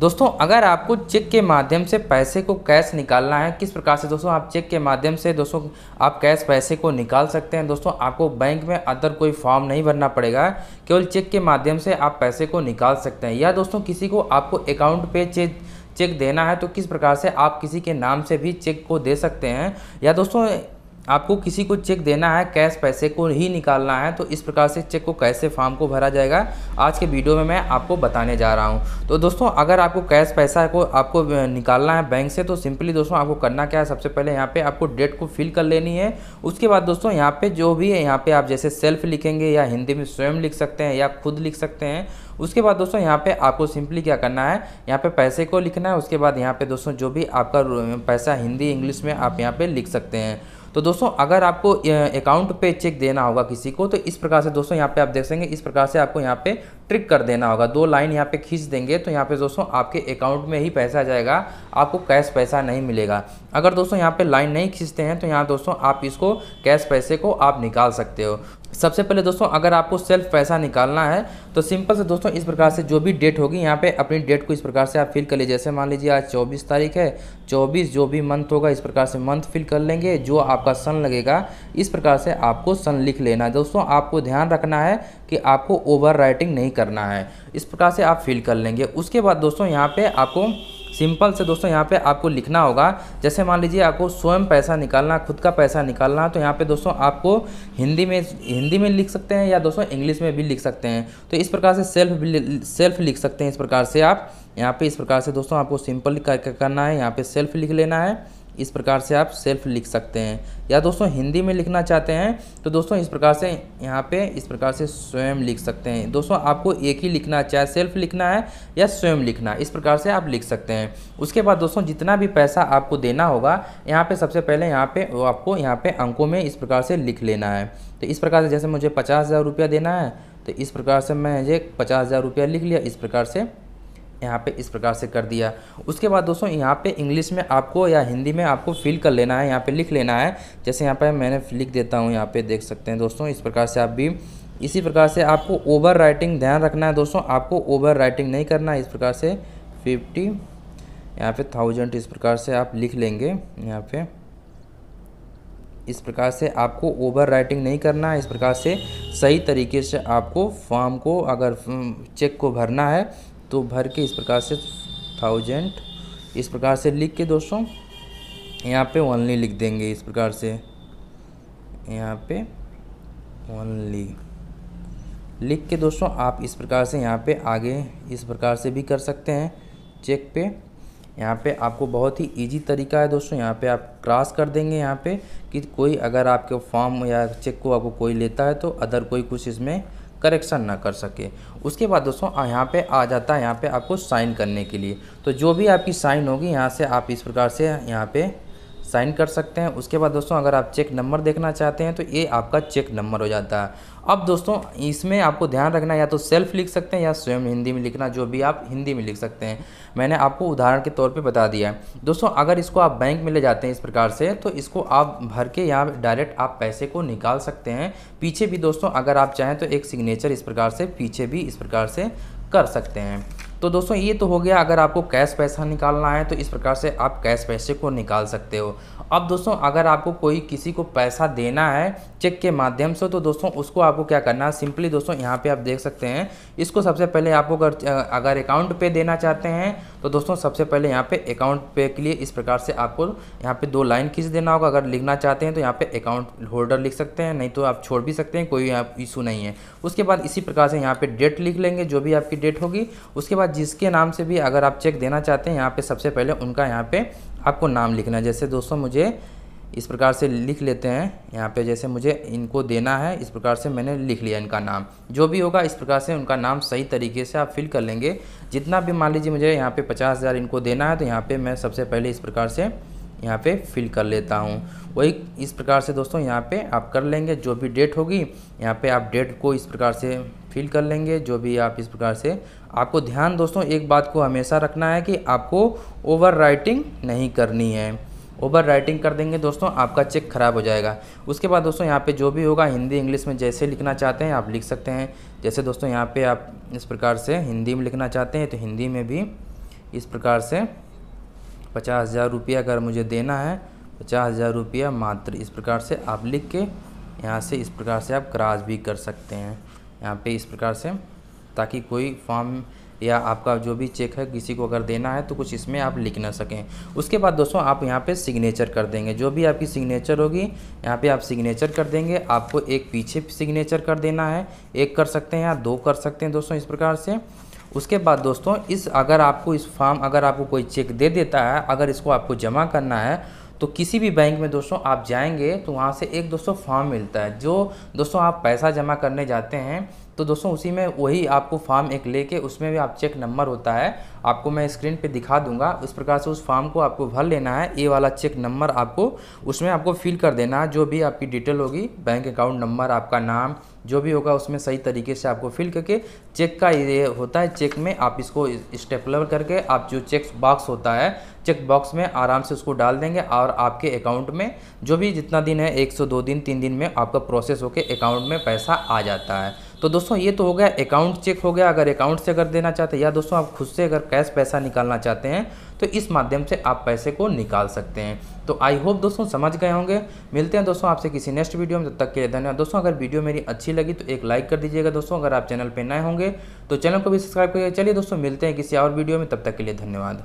दोस्तों अगर आपको चेक के माध्यम से पैसे को कैश निकालना है किस प्रकार से दोस्तों आप चेक के माध्यम से दोस्तों आप कैश पैसे को निकाल सकते हैं दोस्तों आपको बैंक में अदर कोई फॉर्म नहीं भरना पड़ेगा केवल चेक के माध्यम से आप पैसे को निकाल सकते हैं या दोस्तों किसी को आपको अकाउंट पे चेक चेक देना है तो किस प्रकार से आप किसी के नाम से भी चेक को दे सकते हैं या दोस्तों आपको किसी को चेक देना है कैश पैसे को ही निकालना है तो इस प्रकार से चेक को कैसे फॉर्म को भरा जाएगा आज के वीडियो में मैं आपको बताने जा रहा हूं तो दोस्तों अगर आपको कैश पैसा को आपको निकालना है बैंक से तो सिंपली दोस्तों आपको करना क्या है सबसे पहले यहाँ पे आपको डेट को फिल कर लेनी है उसके बाद दोस्तों यहाँ पर जो भी है यहाँ पे आप जैसे सेल्फ लिखेंगे या हिंदी में स्वयं लिख सकते हैं या खुद लिख सकते हैं उसके बाद दोस्तों यहाँ पे आपको सिंपली क्या करना है यहाँ पे पैसे को लिखना है उसके बाद यहाँ पे दोस्तों जो भी आपका पैसा हिंदी इंग्लिश में आप यहाँ पे लिख सकते हैं तो दोस्तों अगर आपको अकाउंट पे चेक देना होगा किसी को तो इस प्रकार से दोस्तों यहाँ पे आप देख सकेंगे इस प्रकार से आपको यहाँ पे ट्रिक कर देना होगा दो लाइन यहाँ पे खींच देंगे तो यहाँ पे दोस्तों आपके अकाउंट में ही पैसा जाएगा आपको कैश पैसा नहीं मिलेगा अगर दोस्तों यहाँ पे लाइन नहीं खींचते हैं तो यहाँ दोस्तों आप इसको कैश पैसे को आप निकाल सकते हो सबसे पहले दोस्तों अगर आपको सेल्फ पैसा निकालना है तो सिंपल से दोस्तों इस प्रकार से जो भी डेट होगी यहाँ पे अपनी डेट को इस प्रकार से आप फिल कर लीजिए जैसे मान लीजिए आज 24 तारीख है 24 जो भी मंथ होगा इस प्रकार से मंथ फिल कर लेंगे जो आपका सन लगेगा इस प्रकार से आपको सन लिख लेना दोस्तों आपको ध्यान रखना है कि आपको ओवर राइटिंग नहीं कर करना है इस प्रकार से आप फिल कर लेंगे उसके बाद दोस्तों यहाँ पे आपको सिंपल से दोस्तों यहाँ पे आपको लिखना होगा जैसे मान लीजिए आपको स्वयं पैसा निकालना खुद का पैसा निकालना तो यहाँ पे दोस्तों आपको हिंदी में हिंदी में लिख सकते हैं या दोस्तों इंग्लिश में भी लिख सकते हैं तो इस प्रकार से सेल्फ भी सेल्फ लिख सकते हैं इस प्रकार से आप यहाँ पे इस प्रकार से दोस्तों आपको सिंपल करना है यहाँ पर सेल्फ लिख लेना है इस प्रकार से आप सेल्फ लिख सकते हैं या दोस्तों हिंदी में लिखना चाहते हैं तो दोस्तों इस प्रकार से यहाँ पे इस प्रकार से स्वयं लिख सकते हैं दोस्तों आपको एक ही लिखना है चाहे सेल्फ लिखना है या स्वयं लिखना इस प्रकार से आप लिख सकते हैं उसके बाद दोस्तों जितना भी पैसा आपको देना होगा यहाँ पे सबसे पहले यहाँ पे वो आपको यहाँ पे अंकों में इस प्रकार से लिख लेना है तो इस प्रकार से जैसे मुझे पचास हज़ार रुपया देना है तो इस प्रकार से मैं ये पचास हज़ार रुपया लिख लिया इस प्रकार से यहाँ पे इस प्रकार से कर दिया उसके बाद दोस्तों यहाँ पे इंग्लिश में आपको या हिंदी में आपको फिल कर लेना है यहाँ पे लिख लेना है जैसे यहाँ पे मैंने लिख देता हूँ यहाँ पे देख सकते हैं दोस्तों इस प्रकार से आप भी इसी प्रकार से आपको ओवर राइटिंग ध्यान रखना है दोस्तों आपको ओवर राइटिंग नहीं करना है इस प्रकार से फिफ्टी यहाँ पे थाउजेंड इस प्रकार से आप लिख लेंगे यहाँ पे इस प्रकार से आपको ओवर राइटिंग नहीं करना है इस प्रकार से सही तरीके से आपको फॉर्म को अगर चेक हम्म, को भरना है तो भर के इस प्रकार से थाउजेंड इस प्रकार से लिख के दोस्तों यहाँ पे ओनली लिख देंगे इस प्रकार से यहाँ पे ओनली लिख के दोस्तों आप इस प्रकार से यहाँ पे आगे इस प्रकार से भी कर सकते हैं चेक पे यहाँ पे आपको बहुत ही इजी तरीका है दोस्तों यहाँ पे आप क्रॉस कर देंगे यहाँ पे कि कोई अगर आपके फॉर्म या चेक को आपको कोई लेता है तो अदर कोई कुछ इसमें करेक्शन ना कर सके उसके बाद दोस्तों यहाँ पे आ जाता है यहाँ पे आपको साइन करने के लिए तो जो भी आपकी साइन होगी यहाँ से आप इस प्रकार से यहाँ पे साइन कर सकते हैं उसके बाद दोस्तों अगर आप चेक नंबर देखना चाहते हैं तो ये आपका चेक नंबर हो जाता है अब दोस्तों इसमें आपको ध्यान रखना या तो सेल्फ लिख सकते हैं या स्वयं हिंदी में लिखना जो भी आप हिंदी में लिख सकते हैं मैंने आपको उदाहरण के तौर पे बता दिया है दोस्तों अगर इसको आप बैंक में ले जाते हैं इस प्रकार से तो इसको आप भर के यहाँ डायरेक्ट आप पैसे को निकाल सकते हैं पीछे भी दोस्तों अगर आप चाहें तो एक सिग्नेचर इस प्रकार से पीछे भी इस प्रकार से कर सकते हैं तो दोस्तों ये तो हो गया अगर आपको कैश पैसा निकालना है तो इस प्रकार से आप कैश पैसे को निकाल सकते हो अब दोस्तों अगर आपको कोई किसी को पैसा देना है चेक के माध्यम से तो दोस्तों उसको आपको क्या करना है सिंपली दोस्तों यहाँ पे आप देख सकते हैं इसको सबसे पहले आपको अगर अगर अकाउंट पे देना चाहते हैं तो दोस्तों सबसे पहले यहाँ पे अकाउंट पे के लिए इस प्रकार से आपको यहाँ पे दो लाइन खींच देना होगा अगर लिखना चाहते हैं तो यहाँ पे अकाउंट होल्डर लिख सकते हैं नहीं तो आप छोड़ भी सकते हैं कोई इशू नहीं है उसके बाद इसी प्रकार से यहाँ पर डेट लिख लेंगे जो भी आपकी डेट होगी उसके बाद जिसके नाम से भी अगर आप चेक देना चाहते हैं यहाँ पे सबसे पहले उनका यहाँ पे आपको नाम लिखना है जैसे दोस्तों मुझे इस प्रकार से लिख लेते हैं यहाँ पे जैसे मुझे इनको देना है इस प्रकार से मैंने लिख लिया इनका नाम जो भी होगा इस प्रकार से उनका नाम सही तरीके से आप फिल कर लेंगे जितना भी मान लीजिए मुझे यहाँ पे पचास हज़ार इनको देना है तो यहाँ पे मैं सबसे पहले इस प्रकार से यहाँ पे फिल कर लेता हूँ वही इस प्रकार से दोस्तों यहाँ पे आप कर लेंगे जो भी डेट होगी यहाँ पे आप डेट को इस प्रकार से फिल कर लेंगे जो भी आप इस प्रकार से आपको ध्यान दोस्तों एक बात को हमेशा रखना है कि आपको ओवर राइटिंग नहीं करनी है ओवर राइटिंग कर देंगे दोस्तों आपका चेक खराब हो जाएगा उसके बाद दोस्तों यहाँ पे जो भी होगा हिंदी इंग्लिश में जैसे लिखना चाहते हैं आप लिख सकते हैं जैसे दोस्तों यहाँ पे आप इस प्रकार से हिंदी में लिखना चाहते हैं तो हिंदी में भी इस प्रकार से पचास हज़ार रुपया अगर मुझे देना है पचास हज़ार रुपया मात्र इस प्रकार से आप लिख के यहाँ से इस प्रकार से आप क्रॉस भी कर सकते हैं यहाँ पे इस प्रकार से ताकि कोई फॉर्म या आपका जो भी चेक है किसी को अगर देना है तो कुछ इसमें आप लिख ना सकें उसके बाद दोस्तों आप यहाँ पे सिग्नेचर कर देंगे जो भी आपकी सिग्नेचर होगी यहाँ पे आप सिग्नेचर कर देंगे आपको एक पीछे सिग्नेचर कर देना है एक कर सकते हैं या दो कर सकते हैं दोस्तों इस प्रकार से उसके बाद दोस्तों इस अगर आपको इस फॉर्म अगर आपको कोई चेक दे देता है अगर इसको आपको जमा करना है तो किसी भी बैंक में दोस्तों आप जाएंगे तो वहाँ से एक दोस्तों फॉर्म मिलता है जो दोस्तों आप पैसा जमा करने जाते हैं तो दोस्तों उसी में वही आपको फॉर्म एक लेके उसमें भी आप चेक नंबर होता है आपको मैं स्क्रीन पे दिखा दूंगा उस प्रकार से उस फॉर्म को आपको भर लेना है ये वाला चेक नंबर आपको उसमें आपको फिल कर देना है जो भी आपकी डिटेल होगी बैंक अकाउंट नंबर आपका नाम जो भी होगा उसमें सही तरीके से आपको फिल करके चेक का ये होता है चेक में आप इसको स्टेपलर करके आप जो चेक बॉक्स होता है चेक बॉक्स में आराम से उसको डाल देंगे और आपके अकाउंट में जो भी जितना दिन है दो दिन तीन दिन में आपका प्रोसेस होकर अकाउंट में पैसा आ जाता है तो दोस्तों ये तो हो गया अकाउंट चेक हो गया अगर अकाउंट से अगर देना चाहते हैं या दोस्तों आप खुद से अगर कैश पैसा निकालना चाहते हैं तो इस माध्यम से आप पैसे को निकाल सकते हैं तो आई होप दोस्तों समझ गए होंगे मिलते हैं दोस्तों आपसे किसी नेक्स्ट वीडियो में तब तक के लिए धन्यवाद दोस्तों अगर वीडियो मेरी अच्छी लगी तो एक लाइक कर दीजिएगा दोस्तों अगर आप चैनल पर नए होंगे तो चैनल को भी सब्सक्राइब करिए चलिए दोस्तों मिलते हैं किसी और वीडियो में तब तक के लिए धन्यवाद